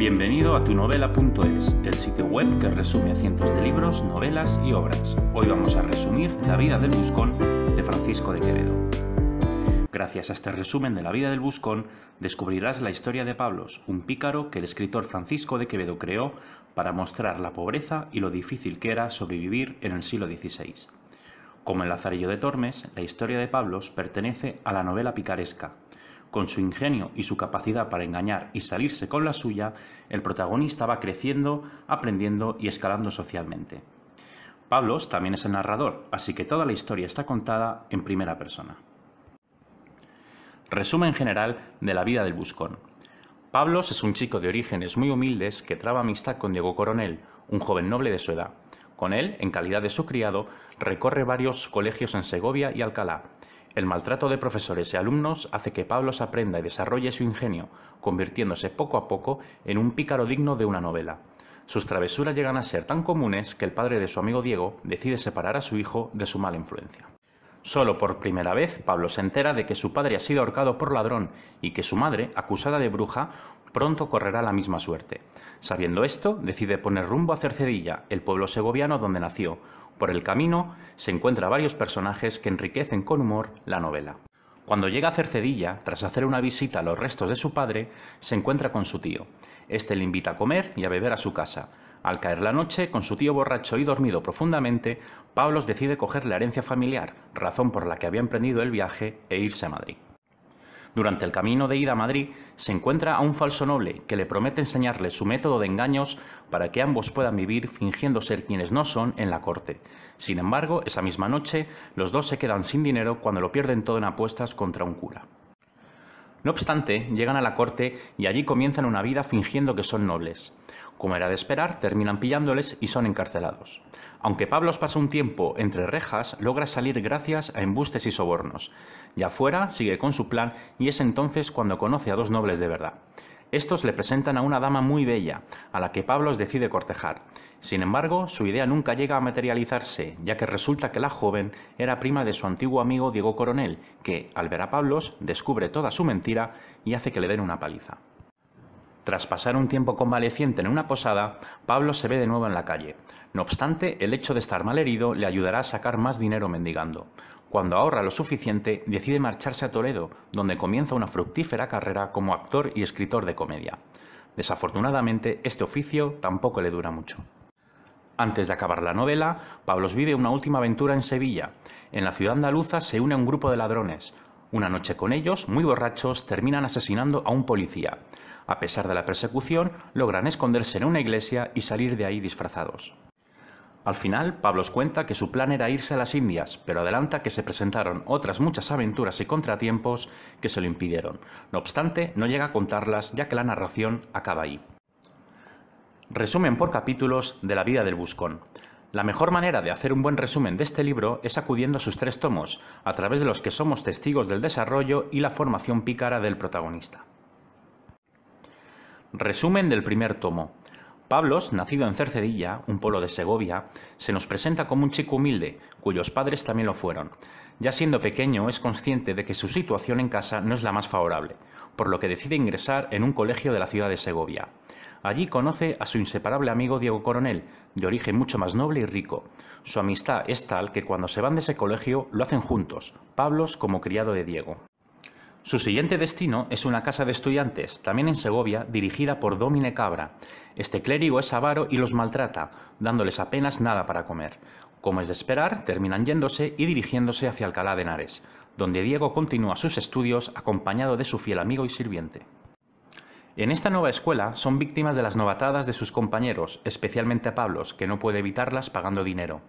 Bienvenido a tunovela.es, el sitio web que resume cientos de libros, novelas y obras. Hoy vamos a resumir La vida del buscón de Francisco de Quevedo. Gracias a este resumen de la vida del buscón, descubrirás la historia de Pablos, un pícaro que el escritor Francisco de Quevedo creó para mostrar la pobreza y lo difícil que era sobrevivir en el siglo XVI. Como el Lazarillo de Tormes, la historia de Pablos pertenece a la novela picaresca, con su ingenio y su capacidad para engañar y salirse con la suya, el protagonista va creciendo, aprendiendo y escalando socialmente. Pablos también es el narrador, así que toda la historia está contada en primera persona. Resumen general de la vida del Buscón. Pablos es un chico de orígenes muy humildes que traba amistad con Diego Coronel, un joven noble de su edad. Con él, en calidad de su criado, recorre varios colegios en Segovia y Alcalá, el maltrato de profesores y alumnos hace que Pablo se aprenda y desarrolle su ingenio, convirtiéndose poco a poco en un pícaro digno de una novela. Sus travesuras llegan a ser tan comunes que el padre de su amigo Diego decide separar a su hijo de su mala influencia. Solo por primera vez Pablo se entera de que su padre ha sido ahorcado por ladrón y que su madre, acusada de bruja, pronto correrá la misma suerte. Sabiendo esto, decide poner rumbo a Cercedilla, el pueblo segoviano donde nació, por el camino se encuentra varios personajes que enriquecen con humor la novela. Cuando llega a Cercedilla, tras hacer una visita a los restos de su padre, se encuentra con su tío. Este le invita a comer y a beber a su casa. Al caer la noche, con su tío borracho y dormido profundamente, Pablos decide coger la herencia familiar, razón por la que había emprendido el viaje e irse a Madrid. Durante el camino de ida a Madrid, se encuentra a un falso noble que le promete enseñarle su método de engaños para que ambos puedan vivir fingiendo ser quienes no son en la corte. Sin embargo, esa misma noche, los dos se quedan sin dinero cuando lo pierden todo en apuestas contra un cura. No obstante, llegan a la corte y allí comienzan una vida fingiendo que son nobles. Como era de esperar, terminan pillándoles y son encarcelados. Aunque Pablos pasa un tiempo entre rejas, logra salir gracias a embustes y sobornos. Ya fuera, sigue con su plan y es entonces cuando conoce a dos nobles de verdad. Estos le presentan a una dama muy bella, a la que Pablos decide cortejar. Sin embargo, su idea nunca llega a materializarse, ya que resulta que la joven era prima de su antiguo amigo Diego Coronel, que, al ver a Pablos, descubre toda su mentira y hace que le den una paliza. Tras pasar un tiempo convaleciente en una posada, Pablo se ve de nuevo en la calle. No obstante, el hecho de estar mal herido le ayudará a sacar más dinero mendigando. Cuando ahorra lo suficiente, decide marcharse a Toledo, donde comienza una fructífera carrera como actor y escritor de comedia. Desafortunadamente, este oficio tampoco le dura mucho. Antes de acabar la novela, Pablos vive una última aventura en Sevilla. En la ciudad andaluza se une a un grupo de ladrones. Una noche con ellos, muy borrachos, terminan asesinando a un policía a pesar de la persecución, logran esconderse en una iglesia y salir de ahí disfrazados. Al final, Pablos cuenta que su plan era irse a las Indias, pero adelanta que se presentaron otras muchas aventuras y contratiempos que se lo impidieron. No obstante, no llega a contarlas ya que la narración acaba ahí. Resumen por capítulos de la vida del Buscón. La mejor manera de hacer un buen resumen de este libro es acudiendo a sus tres tomos, a través de los que somos testigos del desarrollo y la formación pícara del protagonista. Resumen del primer tomo. Pablos, nacido en Cercedilla, un pueblo de Segovia, se nos presenta como un chico humilde, cuyos padres también lo fueron. Ya siendo pequeño es consciente de que su situación en casa no es la más favorable, por lo que decide ingresar en un colegio de la ciudad de Segovia. Allí conoce a su inseparable amigo Diego Coronel, de origen mucho más noble y rico. Su amistad es tal que cuando se van de ese colegio lo hacen juntos, Pablos como criado de Diego. Su siguiente destino es una casa de estudiantes, también en Segovia, dirigida por Domine Cabra. Este clérigo es avaro y los maltrata, dándoles apenas nada para comer. Como es de esperar, terminan yéndose y dirigiéndose hacia Alcalá de Henares, donde Diego continúa sus estudios acompañado de su fiel amigo y sirviente. En esta nueva escuela son víctimas de las novatadas de sus compañeros, especialmente a Pablos, que no puede evitarlas pagando dinero.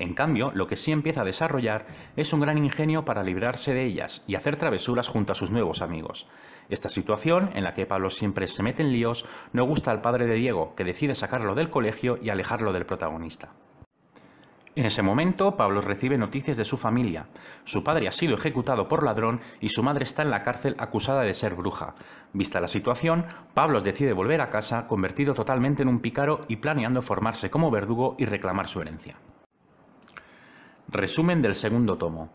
En cambio, lo que sí empieza a desarrollar es un gran ingenio para librarse de ellas y hacer travesuras junto a sus nuevos amigos. Esta situación, en la que Pablo siempre se mete en líos, no gusta al padre de Diego, que decide sacarlo del colegio y alejarlo del protagonista. En ese momento, Pablo recibe noticias de su familia. Su padre ha sido ejecutado por ladrón y su madre está en la cárcel acusada de ser bruja. Vista la situación, Pablo decide volver a casa, convertido totalmente en un pícaro y planeando formarse como verdugo y reclamar su herencia. Resumen del segundo tomo.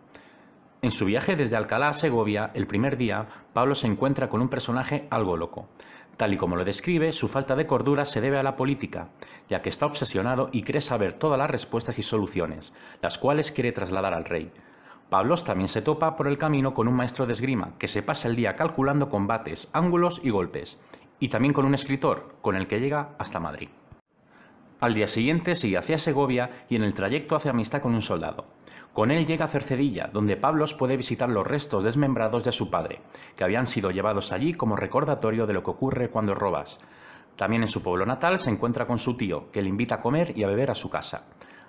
En su viaje desde Alcalá a Segovia, el primer día, Pablo se encuentra con un personaje algo loco. Tal y como lo describe, su falta de cordura se debe a la política, ya que está obsesionado y cree saber todas las respuestas y soluciones, las cuales quiere trasladar al rey. Pablos también se topa por el camino con un maestro de esgrima, que se pasa el día calculando combates, ángulos y golpes, y también con un escritor, con el que llega hasta Madrid. Al día siguiente sigue hacia Segovia y en el trayecto hace amistad con un soldado. Con él llega a Cercedilla, donde Pablos puede visitar los restos desmembrados de su padre, que habían sido llevados allí como recordatorio de lo que ocurre cuando robas. También en su pueblo natal se encuentra con su tío, que le invita a comer y a beber a su casa.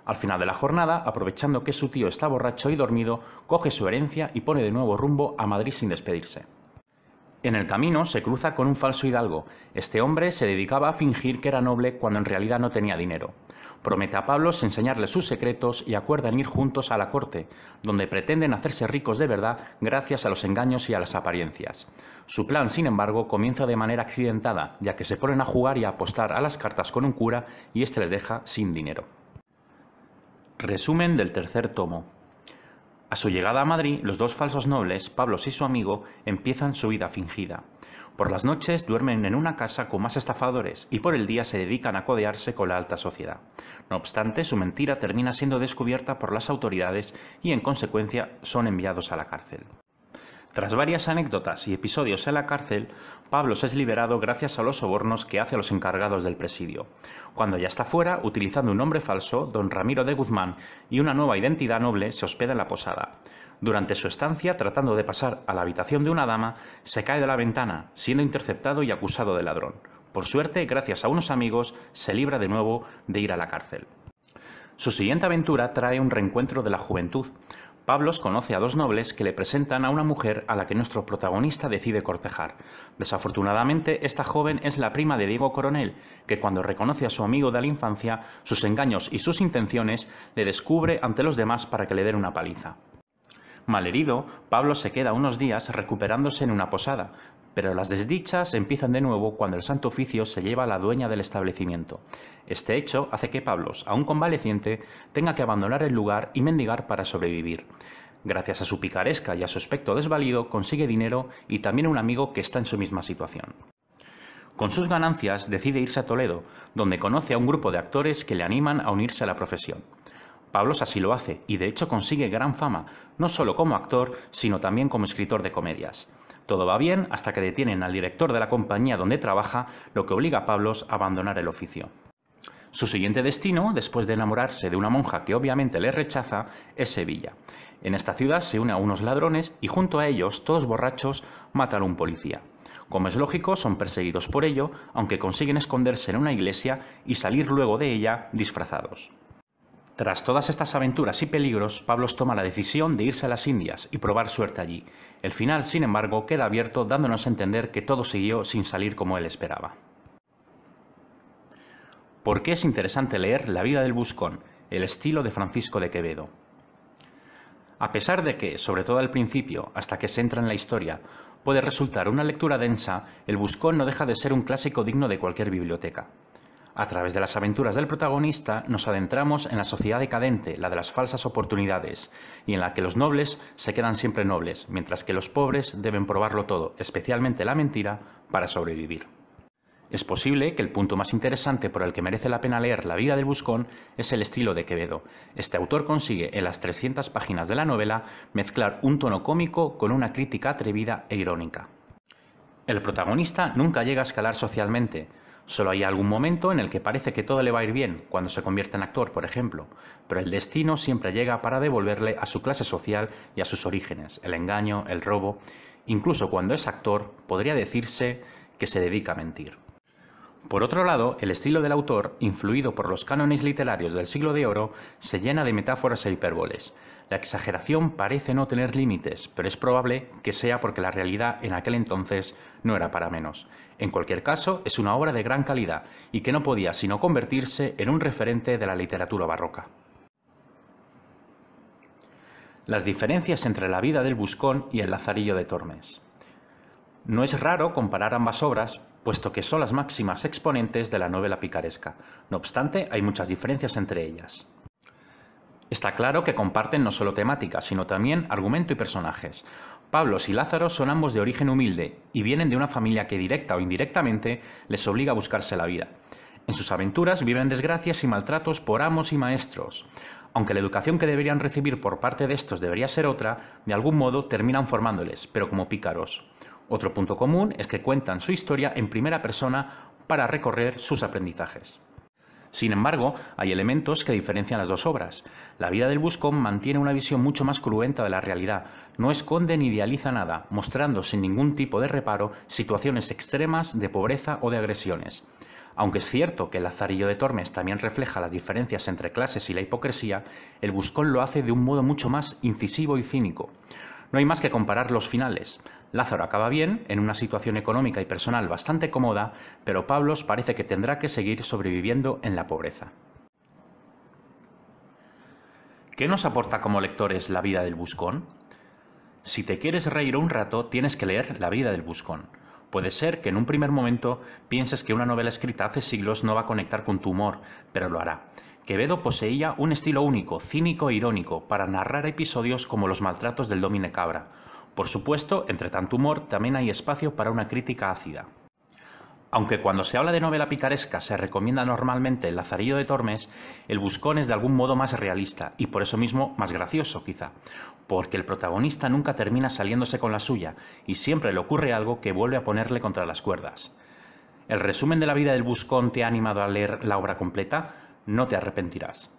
Al final de la jornada, aprovechando que su tío está borracho y dormido, coge su herencia y pone de nuevo rumbo a Madrid sin despedirse. En el camino se cruza con un falso hidalgo. Este hombre se dedicaba a fingir que era noble cuando en realidad no tenía dinero. Promete a Pablos enseñarle sus secretos y acuerdan ir juntos a la corte, donde pretenden hacerse ricos de verdad gracias a los engaños y a las apariencias. Su plan, sin embargo, comienza de manera accidentada, ya que se ponen a jugar y a apostar a las cartas con un cura y este les deja sin dinero. Resumen del tercer tomo. A su llegada a Madrid, los dos falsos nobles, Pablos y su amigo, empiezan su vida fingida. Por las noches duermen en una casa con más estafadores y por el día se dedican a codearse con la alta sociedad. No obstante, su mentira termina siendo descubierta por las autoridades y en consecuencia son enviados a la cárcel. Tras varias anécdotas y episodios en la cárcel, se es liberado gracias a los sobornos que hace a los encargados del presidio. Cuando ya está fuera, utilizando un nombre falso, don Ramiro de Guzmán y una nueva identidad noble, se hospeda en la posada. Durante su estancia, tratando de pasar a la habitación de una dama, se cae de la ventana, siendo interceptado y acusado de ladrón. Por suerte, gracias a unos amigos, se libra de nuevo de ir a la cárcel. Su siguiente aventura trae un reencuentro de la juventud, Pablos conoce a dos nobles que le presentan a una mujer a la que nuestro protagonista decide cortejar. Desafortunadamente, esta joven es la prima de Diego Coronel, que cuando reconoce a su amigo de la infancia, sus engaños y sus intenciones, le descubre ante los demás para que le den una paliza. Malherido, Pablo se queda unos días recuperándose en una posada, pero las desdichas empiezan de nuevo cuando el Santo Oficio se lleva a la dueña del establecimiento. Este hecho hace que Pablos, aún convaleciente, tenga que abandonar el lugar y mendigar para sobrevivir. Gracias a su picaresca y a su aspecto desvalido, consigue dinero y también un amigo que está en su misma situación. Con sus ganancias decide irse a Toledo, donde conoce a un grupo de actores que le animan a unirse a la profesión. Pablos así lo hace y de hecho consigue gran fama, no solo como actor, sino también como escritor de comedias. Todo va bien hasta que detienen al director de la compañía donde trabaja, lo que obliga a Pablos a abandonar el oficio. Su siguiente destino, después de enamorarse de una monja que obviamente le rechaza, es Sevilla. En esta ciudad se une a unos ladrones y junto a ellos, todos borrachos, matan a un policía. Como es lógico, son perseguidos por ello, aunque consiguen esconderse en una iglesia y salir luego de ella disfrazados. Tras todas estas aventuras y peligros, Pablos toma la decisión de irse a las Indias y probar suerte allí. El final, sin embargo, queda abierto dándonos a entender que todo siguió sin salir como él esperaba. ¿Por qué es interesante leer La vida del Buscón, el estilo de Francisco de Quevedo? A pesar de que, sobre todo al principio, hasta que se entra en la historia, puede resultar una lectura densa, El Buscón no deja de ser un clásico digno de cualquier biblioteca. A través de las aventuras del protagonista nos adentramos en la sociedad decadente, la de las falsas oportunidades, y en la que los nobles se quedan siempre nobles, mientras que los pobres deben probarlo todo, especialmente la mentira, para sobrevivir. Es posible que el punto más interesante por el que merece la pena leer La vida del buscón es el estilo de Quevedo. Este autor consigue en las 300 páginas de la novela mezclar un tono cómico con una crítica atrevida e irónica. El protagonista nunca llega a escalar socialmente, Solo hay algún momento en el que parece que todo le va a ir bien, cuando se convierte en actor, por ejemplo, pero el destino siempre llega para devolverle a su clase social y a sus orígenes, el engaño, el robo, incluso cuando es actor, podría decirse que se dedica a mentir. Por otro lado, el estilo del autor, influido por los cánones literarios del siglo de oro, se llena de metáforas e hipérboles. La exageración parece no tener límites, pero es probable que sea porque la realidad en aquel entonces no era para menos. En cualquier caso, es una obra de gran calidad y que no podía sino convertirse en un referente de la literatura barroca. Las diferencias entre la vida del Buscón y el Lazarillo de Tormes. No es raro comparar ambas obras, puesto que son las máximas exponentes de la novela picaresca. No obstante, hay muchas diferencias entre ellas. Está claro que comparten no solo temática, sino también argumento y personajes. Pablos y Lázaro son ambos de origen humilde y vienen de una familia que directa o indirectamente les obliga a buscarse la vida. En sus aventuras viven desgracias y maltratos por amos y maestros. Aunque la educación que deberían recibir por parte de estos debería ser otra, de algún modo terminan formándoles, pero como pícaros. Otro punto común es que cuentan su historia en primera persona para recorrer sus aprendizajes. Sin embargo, hay elementos que diferencian las dos obras. La vida del Buscón mantiene una visión mucho más cruenta de la realidad, no esconde ni idealiza nada, mostrando sin ningún tipo de reparo situaciones extremas de pobreza o de agresiones. Aunque es cierto que el Lazarillo de Tormes también refleja las diferencias entre clases y la hipocresía, el Buscón lo hace de un modo mucho más incisivo y cínico. No hay más que comparar los finales. Lázaro acaba bien, en una situación económica y personal bastante cómoda, pero Pablos parece que tendrá que seguir sobreviviendo en la pobreza. ¿Qué nos aporta como lectores la vida del buscón? Si te quieres reír un rato, tienes que leer La vida del buscón. Puede ser que en un primer momento pienses que una novela escrita hace siglos no va a conectar con tu humor, pero lo hará. Quevedo poseía un estilo único, cínico e irónico, para narrar episodios como los maltratos del Domine Cabra, por supuesto, entre tanto humor también hay espacio para una crítica ácida. Aunque cuando se habla de novela picaresca se recomienda normalmente El Lazarillo de Tormes, El Buscón es de algún modo más realista y por eso mismo más gracioso, quizá, porque el protagonista nunca termina saliéndose con la suya y siempre le ocurre algo que vuelve a ponerle contra las cuerdas. ¿El resumen de la vida del Buscón te ha animado a leer la obra completa? No te arrepentirás.